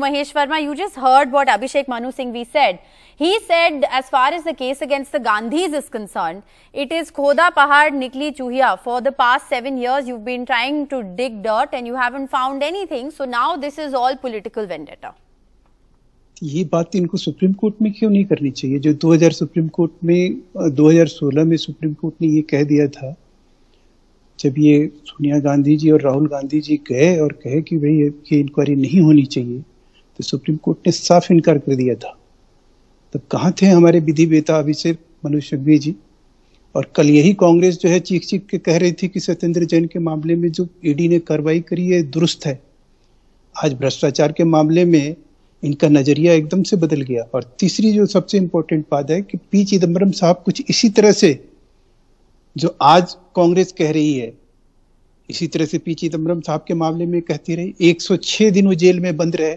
Mahesh Verma, you just heard what Abhishek Manu Singh we said. He said, as far as the case against the Gandhis is concerned, it is Khoda Pahad Nikli Chuhia. For the past seven years, you've been trying to dig dirt and you haven't found anything. So now this is all political vendetta. ये बात इनको supreme court में क्यों नहीं करनी चाहिए जो 2000 supreme court में 2016 में सुप्रीम कोर्ट ने ये कह दिया था जब ये सोनिया गांधी जी और राहुल गांधी जी गए और कहे कि भाई ये इंक्वायरी नहीं होनी चाहिए कि सुप्रीम कोर्ट ने साफ इनकार कर दिया था तब कहाँ थे हमारे विधि वेता अभिषेक मनु सिंघवी जी और कल यही कांग्रेस जो है चीख चीख के कह रही थी कि सत्येंद्र जैन के मामले में जो ईडी ने कार्रवाई करी है दुरुस्त है आज भ्रष्टाचार के मामले में इनका नजरिया एकदम से बदल गया और तीसरी जो सबसे इम्पोर्टेंट बात है कि पी चिदम्बरम साहब कुछ इसी तरह से जो आज कांग्रेस कह रही है इसी तरह से पी चिदम्बरम साहब के मामले में कहती रही 106 दिन वो जेल में बंद रहे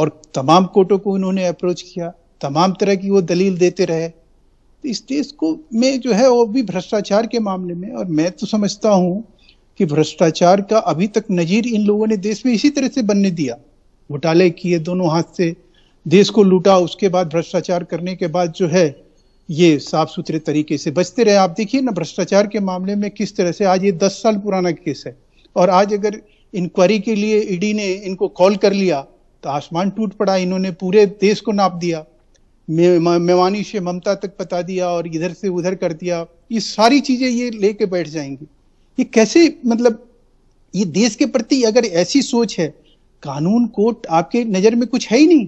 और तमाम कोर्टों को उन्होंने अप्रोच किया तमाम तरह की वो दलील देते रहे तो इस देश को में जो है वो भी भ्रष्टाचार के मामले में और मैं तो समझता हूँ कि भ्रष्टाचार का अभी तक नजीर इन लोगों ने देश में इसी तरह से बनने दिया घोटाले किए दोनों हाथ से देश को लूटा उसके बाद भ्रष्टाचार करने के बाद जो है ये साफ सुथरे तरीके से बचते रहे आप देखिए ना भ्रष्टाचार के मामले में किस तरह से आज ये दस साल पुराना केस है और आज अगर इंक्वायरी के लिए ईडी ने इनको कॉल कर लिया तो आसमान टूट पड़ा इन्होंने पूरे देश को नाप दिया मेवानी से ममता तक बता दिया और इधर से उधर कर दिया ये सारी चीजें ये लेके बैठ जाएंगी ये कैसे मतलब ये देश के प्रति अगर ऐसी सोच है कानून कोर्ट आपके नजर में कुछ है ही नहीं